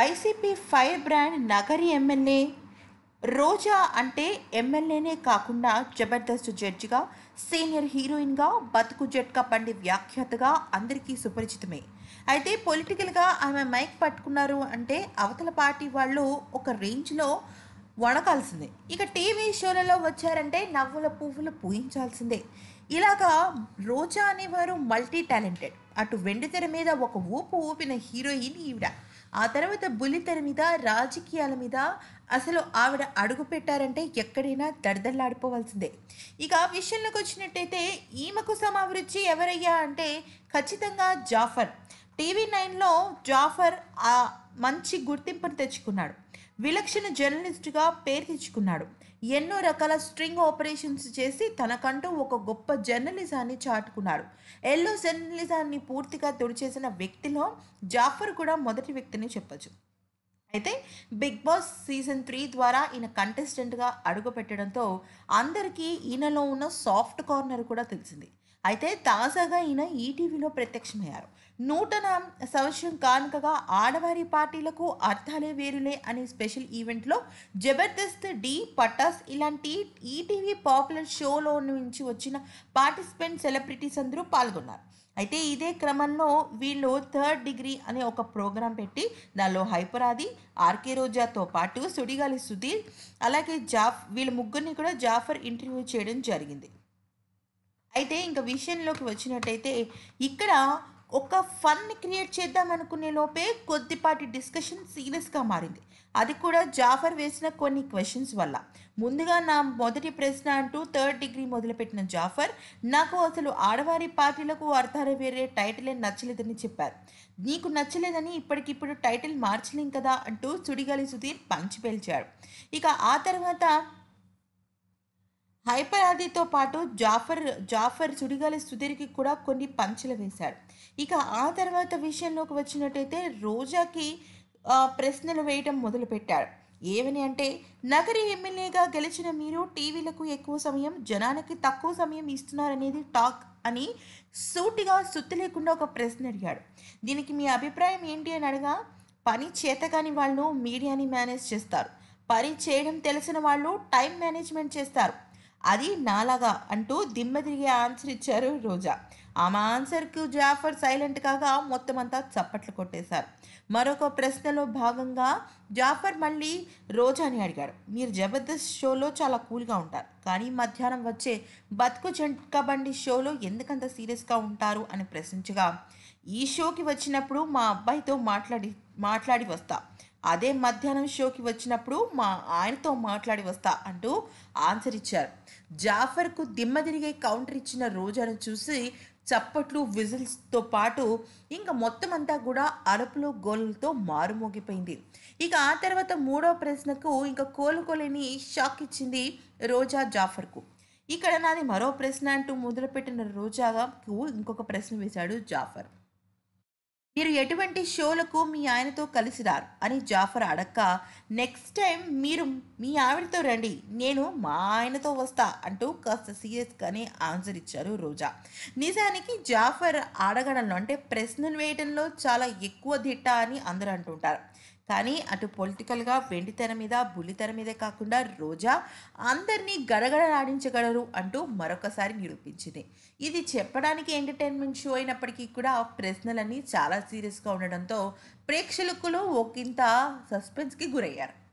YCP fire brand Nagari MLA Roja అంటే ఎమ్మెల్యేనే కాకుండా జబర్దస్త్ జడ్జిగా సీనియర్ హీరోయిన్గా బతుకు జట్కా పండి వ్యాఖ్యాతగా అందరికీ సుపరిచితమే అయితే పొలిటికల్గా ఆమె మైక్ పట్టుకున్నారు అంటే అవతల పార్టీ వాళ్ళు ఒక రేంజ్లో వణకాల్సిందే ఇక టీవీ షోలలో వచ్చారంటే నవ్వుల పువ్వులు పూయించాల్సిందే ఇలాగా రోజా అనేవారు మల్టీ టాలెంటెడ్ అటు వెండితెర మీద ఒక ఊపు ఊపిన హీరోయిన్ ఈవిడ ఆ తర్వాత బుల్లితెర మీద రాజకీయాల మీద అసలు ఆవిడ అడుగు పెట్టారంటే ఎక్కడైనా దడదల్లాడిపోవాల్సిందే ఇక ఆ విషయంలోకి వచ్చినట్టయితే ఈమెకు సమావృచ్చి ఎవరయ్యా అంటే ఖచ్చితంగా జాఫర్ టీవీ నైన్లో జాఫర్ మంచి గుర్తింపును తెచ్చుకున్నాడు విలక్షణ జర్నలిస్టుగా పేరు తెచ్చుకున్నాడు ఎన్నో రకాల స్ట్రింగ్ ఆపరేషన్స్ చేసి తనకంటూ ఒక గొప్ప జర్నలిజాన్ని చాటుకున్నాడు ఎల్లో జర్నలిజాన్ని పూర్తిగా తుడిచేసిన వ్యక్తిలో జాఫర్ కూడా మొదటి వ్యక్తిని చెప్పచ్చు అయితే బిగ్ బాస్ సీజన్ త్రీ ద్వారా ఈయన కంటెస్టెంట్గా అడుగుపెట్టడంతో అందరికీ ఈయనలో ఉన్న సాఫ్ట్ కార్నర్ కూడా తెలిసింది అయితే తాజాగా ఈయన ఈటీవీలో ప్రత్యక్షమయ్యారు నూతన సంవత్సరం కానుకగా ఆడవారి పార్టీలకు అర్థాలే వేరులే అనే స్పెషల్ ఈవెంట్లో జబర్దస్త్ డి పటాస్ ఇలాంటి ఈటీవీ పాపులర్ షోలో నుంచి వచ్చిన పార్టిసిపెంట్ సెలబ్రిటీస్ అందరూ పాల్గొన్నారు అయితే ఇదే క్రమంలో వీళ్ళు థర్డ్ డిగ్రీ అనే ఒక ప్రోగ్రాం పెట్టి దానిలో హైపరాది ఆర్కే రోజాతో పాటు సుడిగాలి సుధీర్ అలాగే జాఫ్ వీళ్ళ ముగ్గురిని కూడా జాఫర్ ఇంటర్వ్యూ చేయడం జరిగింది అయితే ఇంకా విషయంలోకి వచ్చినట్టయితే ఇక్కడ ఒక ఫన్ క్రియేట్ చేద్దాం అనుకునే లోపే కొద్దిపాటి డిస్కషన్ సీరియస్గా మారింది అది కూడా జాఫర్ వేసిన కొన్ని క్వశ్చన్స్ వల్ల ముందుగా నా మొదటి ప్రశ్న అంటూ థర్డ్ డిగ్రీ మొదలుపెట్టిన జాఫర్ నాకు అసలు ఆడవారి పార్టీలకు అర్థాలు వేరే టైటిలే నచ్చలేదని చెప్పారు నీకు నచ్చలేదని ఇప్పటికిప్పుడు టైటిల్ మార్చలేం కదా అంటూ సుడిగాలి సుధీర్ పంచిపేల్చాడు ఇక ఆ తర్వాత హైపర్ ఆదితో పాటు జాఫర్ జాఫర్ సుడిగాలి సుధీర్కి కూడా కొన్ని పంచలు వేశాడు ఇక ఆ తర్వాత విషయంలోకి వచ్చినట్టయితే రోజాకి ప్రశ్నలు వేయటం మొదలుపెట్టారు ఏమని అంటే నగరి ఎమ్మెల్యేగా గెలిచిన మీరు టీవీలకు ఎక్కువ సమయం జనానికి తక్కువ సమయం ఇస్తున్నారనేది టాక్ అని సూటిగా సుత్తి లేకుండా ఒక ప్రశ్న అడిగాడు దీనికి మీ అభిప్రాయం ఏంటి అని అడగా పని చేతగాని వాళ్ళు మీడియాని మేనేజ్ చేస్తారు పని చేయడం తెలిసిన వాళ్ళు టైం మేనేజ్మెంట్ చేస్తారు అది నాలాగా అంటూ దిమ్మ తిరిగి ఆన్సర్ ఇచ్చారు రోజా ఆమె ఆన్సర్కు జాఫర్ సైలెంట్ కాగా మొత్తం అంతా చప్పట్లు కొట్టేశారు మరొక ప్రశ్నలో భాగంగా జాఫర్ మళ్ళీ రోజాని అడిగాడు మీరు జబర్దస్త్ షోలో చాలా కూల్గా ఉంటారు కానీ మధ్యాహ్నం వచ్చే బతుకు చెంకబండి షోలో ఎందుకంత సీరియస్గా ఉంటారు అని ప్రశ్నించగా ఈ షోకి వచ్చినప్పుడు మా అబ్బాయితో మాట్లాడి మాట్లాడి వస్తా అదే మధ్యాహ్నం షోకి వచ్చినప్పుడు మా ఆయనతో మాట్లాడి వస్తా అంటూ ఆన్సర్ ఇచ్చారు జాఫర్కు దిమ్మ తిరిగే కౌంటర్ ఇచ్చిన రోజాను చూసి చప్పట్లు విజిల్స్తో పాటు ఇంకా మొత్తం అంతా కూడా అరపులో గోలతో మారుమోగిపోయింది ఇక ఆ తర్వాత మూడో ప్రశ్నకు ఇంకా కోలుకోలేని షాక్ ఇచ్చింది రోజా జాఫర్కు ఇక్కడ నాది మరో ప్రశ్న అంటూ మొదలుపెట్టిన రోజాకు ఇంకొక ప్రశ్న వేశాడు జాఫర్ మీరు ఎటువంటి షోలకు మీ ఆయనతో కలిసి రారు అని జాఫర్ అడక్క నెక్స్ట్ టైం మీరు మీ ఆవిడతో రండి నేను మా ఆయనతో వస్తా అంటూ కాస్త సీరియస్గానే ఆన్సర్ ఇచ్చారు రోజా నిజానికి జాఫర్ అడగడంలో అంటే ప్రశ్నలు వేయడంలో చాలా ఎక్కువ దిట్ట అని అందరూ అంటుంటారు కానీ అటు పొలిటికల్గా వెండితెర మీద బుల్లితెర మీదే కాకుండా రోజా అందరినీ గడగడలాడించగలరు అంటూ మరొకసారి నిరూపించింది ఇది చెప్పడానికి ఎంటర్టైన్మెంట్ షో అయినప్పటికీ కూడా ప్రశ్నలన్నీ చాలా సీరియస్గా ఉండడంతో ప్రేక్షకులు ఒకంత సస్పెన్స్కి గురయ్యారు